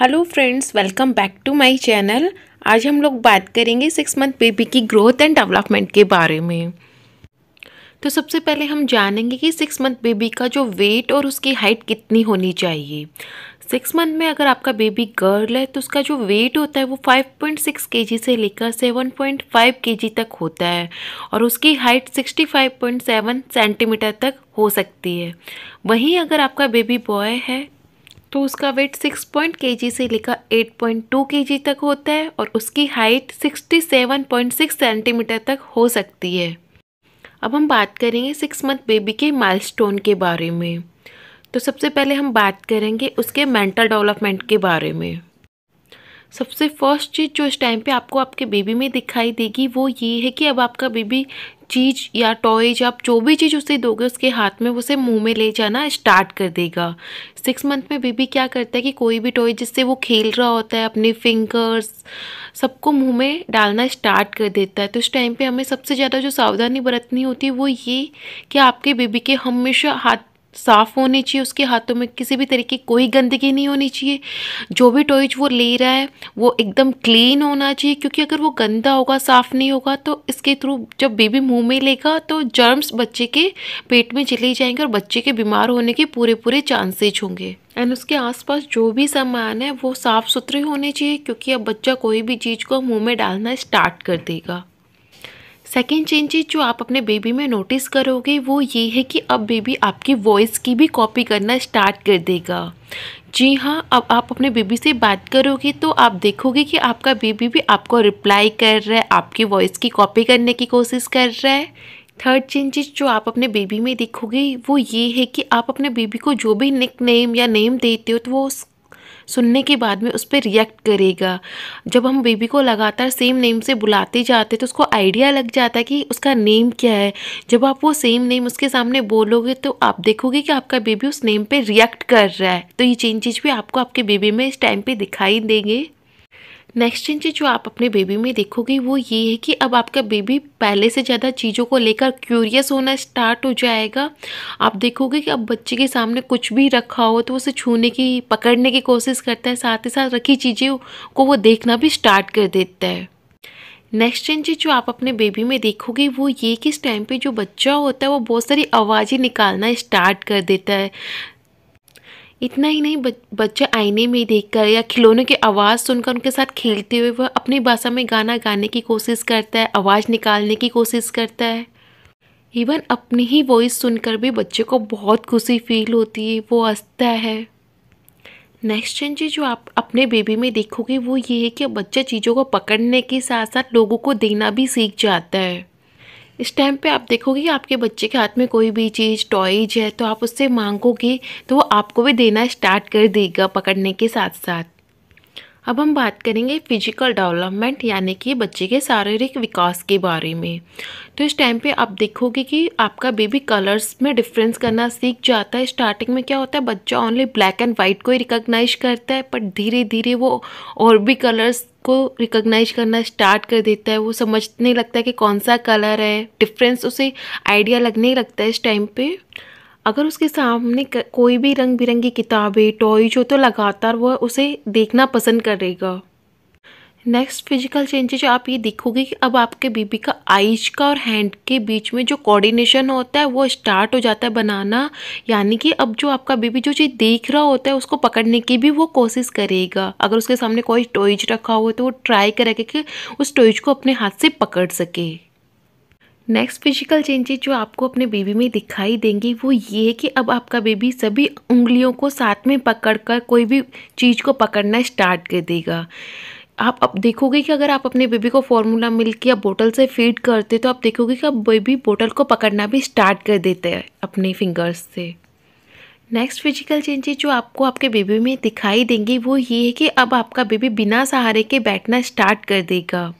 hello friends welcome back to my channel आज हम लोग बात करेंगे सिक्स मंथ बेबी की ग्रोथ एंड डेवलपमेंट के बारे में तो सबसे पहले हम जानेंगे कि सिक्स मंथ बेबी का जो वेट और उसकी हाइट कितनी होनी चाहिए सिक्स मंथ में अगर आपका बेबी गर्ल है तो उसका जो वेट होता है वो 5.6 पॉइंट से लेकर 7.5 पॉइंट तक होता है और उसकी हाइट 65.7 सेंटीमीटर तक हो सकती है वहीं अगर आपका बेबी बॉय है तो उसका वेट 6 पॉइंट के जी से लेकर 8.2 पॉइंट टू के जी तक होता है और उसकी हाइट 67.6 सेंटीमीटर तक हो सकती है अब हम बात करेंगे सिक्स मंथ बेबी के माइलस्टोन के बारे में तो सबसे पहले हम बात करेंगे उसके मेंटल डेवलपमेंट के बारे में सबसे फर्स्ट चीज़ जो इस टाइम पे आपको आपके बेबी में दिखाई देगी वो ये है कि अब आपका बेबी चीज़ या टॉयज आप जो भी चीज़ उसे दोगे उसके हाथ में उसे मुंह में ले जाना स्टार्ट कर देगा सिक्स मंथ में बेबी क्या करता है कि कोई भी टॉय जिससे वो खेल रहा होता है अपने फिंगर्स सबको मुंह में डालना स्टार्ट कर देता है तो उस टाइम पे हमें सबसे ज़्यादा जो सावधानी बरतनी होती है वो ये कि आपके बेबी के हमेशा हाथ साफ़ होने चाहिए उसके हाथों में किसी भी तरीके कोई गंदगी नहीं होनी चाहिए जो भी टॉयज वो ले रहा है वो एकदम क्लीन होना चाहिए क्योंकि अगर वो गंदा होगा साफ़ नहीं होगा तो इसके थ्रू जब बेबी मुंह में लेगा तो जर्म्स बच्चे के पेट में चले जाएंगे और बच्चे के बीमार होने के पूरे पूरे चांसेज होंगे एंड उसके आसपास जो भी सामान है वो साफ़ सुथरे होने चाहिए क्योंकि अब बच्चा कोई भी चीज़ को मुँह में डालना स्टार्ट कर देगा सेकेंड चेंजेस जो आप अपने बेबी में नोटिस करोगे वो ये है कि अब बेबी आपकी वॉइस की भी कॉपी करना स्टार्ट कर देगा जी हाँ अब आप अपने बेबी से बात करोगे तो आप देखोगे कि आपका बेबी भी आपको रिप्लाई कर रहा है आपकी वॉइस की कॉपी करने की कोशिश कर रहा है थर्ड चेंजेस जो आप अपने बेबी में देखोगे वो ये है कि आप अपने बेबी को जो भी निक नेम या नेम देते हो तो वो उस सुनने के बाद में उस पर रिएक्ट करेगा जब हम बेबी को लगातार सेम नेम से बुलाते जाते तो उसको आइडिया लग जाता है कि उसका नेम क्या है जब आप वो सेम नेम उसके सामने बोलोगे तो आप देखोगे कि आपका बेबी उस नेम पर रिएक्ट कर रहा है तो ये चेंजेज भी आपको आपके बेबी में इस टाइम पर दिखाई देंगे नेक्स्ट चेंज जो आप अपने बेबी में देखोगे वो ये है कि अब आपका बेबी पहले से ज़्यादा चीज़ों को लेकर क्यूरियस होना स्टार्ट हो जाएगा आप देखोगे कि अब बच्चे के सामने कुछ भी रखा हो तो उसे छूने की पकड़ने की कोशिश करता है साथ ही साथ रखी चीज़ों को वो देखना भी स्टार्ट कर देता है नेक्स्ट चेंज जो आप अपने बेबी में देखोगे वो ये कि इस टाइम पे जो बच्चा होता है वो बहुत सारी आवाज़ें निकालना स्टार्ट कर देता है इतना ही नहीं बच्चे आईने में देखकर या खिलौने की आवाज़ सुनकर उनके साथ खेलते हुए वह अपनी भाषा में गाना गाने की कोशिश करता है आवाज़ निकालने की कोशिश करता है इवन अपनी ही वॉइस सुनकर भी बच्चे को बहुत खुशी फील होती है वो हंसता है नेक्स्ट चेंज जो आप अपने बेबी में देखोगे वो ये है कि बच्चा चीज़ों को पकड़ने के साथ साथ लोगों को देना भी सीख जाता है इस टाइम पे आप देखोगे आपके बच्चे के हाथ में कोई भी चीज़ टॉयज है तो आप उससे मांगोगे तो वो आपको भी देना स्टार्ट कर देगा पकड़ने के साथ साथ अब हम बात करेंगे फिजिकल डेवलपमेंट यानी कि बच्चे के शारीरिक विकास के बारे में तो इस टाइम पे आप देखोगे कि आपका बेबी कलर्स में डिफरेंस करना सीख जाता है स्टार्टिंग में क्या होता है बच्चा ओनली ब्लैक एंड वाइट को ही रिकॉग्नाइज करता है बट धीरे धीरे वो और भी कलर्स को रिकॉग्नाइज करना स्टार्ट कर देता है वो समझने लगता है कि कौन सा कलर है डिफरेंस उसे आइडिया लगने लगता है इस टाइम पर अगर उसके सामने कोई भी रंग बिरंगी किताबें टॉयज हो तो लगातार वह उसे देखना पसंद करेगा नेक्स्ट फिजिकल चेंजेज आप ये देखोगे कि अब आपके बीबी का आइज का और हैंड के बीच में जो कोऑर्डिनेशन होता है वो स्टार्ट हो जाता है बनाना यानी कि अब जो आपका बीबी जो चीज़ देख रहा होता है उसको पकड़ने की भी वो कोशिश करेगा अगर उसके सामने कोई टॉयज रखा हो तो वो ट्राई करेगा कि उस टॉयज को अपने हाथ से पकड़ सके नेक्स्ट फिजिकल चेंजेस जो आपको अपने बेबी में दिखाई देंगी वो ये है कि अब आपका बेबी सभी उंगलियों को साथ में पकड़कर कोई भी चीज़ को पकड़ना स्टार्ट कर देगा आप अब देखोगे कि अगर आप अपने बेबी को फॉर्मूला मिल्क या बोतल से फीड करते तो आप देखोगे कि अब बेबी बोतल को पकड़ना भी स्टार्ट कर देते हैं अपने फिंगर्स से नेक्स्ट फिजिकल चेंजेस जो आपको आपके बेबी में दिखाई देंगी वो ये है कि अब आपका बेबी बिना सहारे के बैठना स्टार्ट कर देगा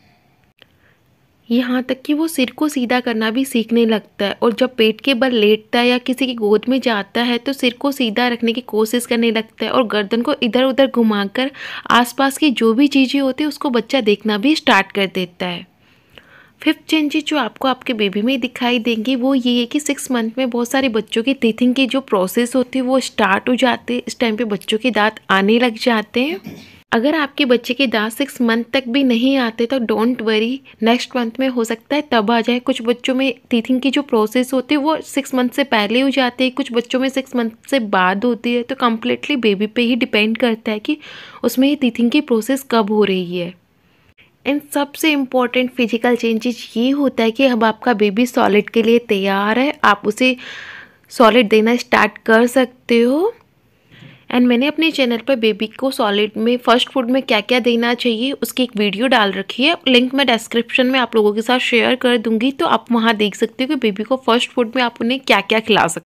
यहाँ तक कि वो सिर को सीधा करना भी सीखने लगता है और जब पेट के बल लेटता है या किसी की गोद में जाता है तो सिर को सीधा रखने की कोशिश करने लगता है और गर्दन को इधर उधर घुमाकर आसपास की जो भी चीज़ें होती है उसको बच्चा देखना भी स्टार्ट कर देता है फिफ्थ चेंजेज जो आपको आपके बेबी में दिखाई देंगे वो ये है कि सिक्स मंथ में बहुत सारे बच्चों की टीथिंग की जो प्रोसेस होती है वो स्टार्ट हो जाते है इस टाइम पे बच्चों के दांत आने लग जाते हैं अगर आपके बच्चे के दांत सिक्स मंथ तक भी नहीं आते तो डोंट वरी नेक्स्ट मंथ में हो सकता है तब आ जाए कुछ बच्चों में टीथिंग की जो प्रोसेस होती है वो सिक्स मंथ से पहले हो जाती है कुछ बच्चों में सिक्स मंथ से बाद होती है तो कम्प्लीटली बेबी पे ही डिपेंड करता है कि उसमें ये टीथिंग की प्रोसेस कब हो रही है एंड सबसे इम्पॉर्टेंट फिजिकल चेंजेज ये होता है कि अब आपका बेबी सॉलिड के लिए तैयार है आप उसे सॉलिड देना स्टार्ट कर सकते हो एंड मैंने अपने चैनल पर बेबी को सॉलिड में फर्स्ट फूड में क्या क्या देना चाहिए उसकी एक वीडियो डाल रखी है लिंक मैं डिस्क्रिप्शन में आप लोगों के साथ शेयर कर दूंगी तो आप वहाँ देख सकते हो कि बेबी को फर्स्ट फूड में आप उन्हें क्या क्या खिला सकते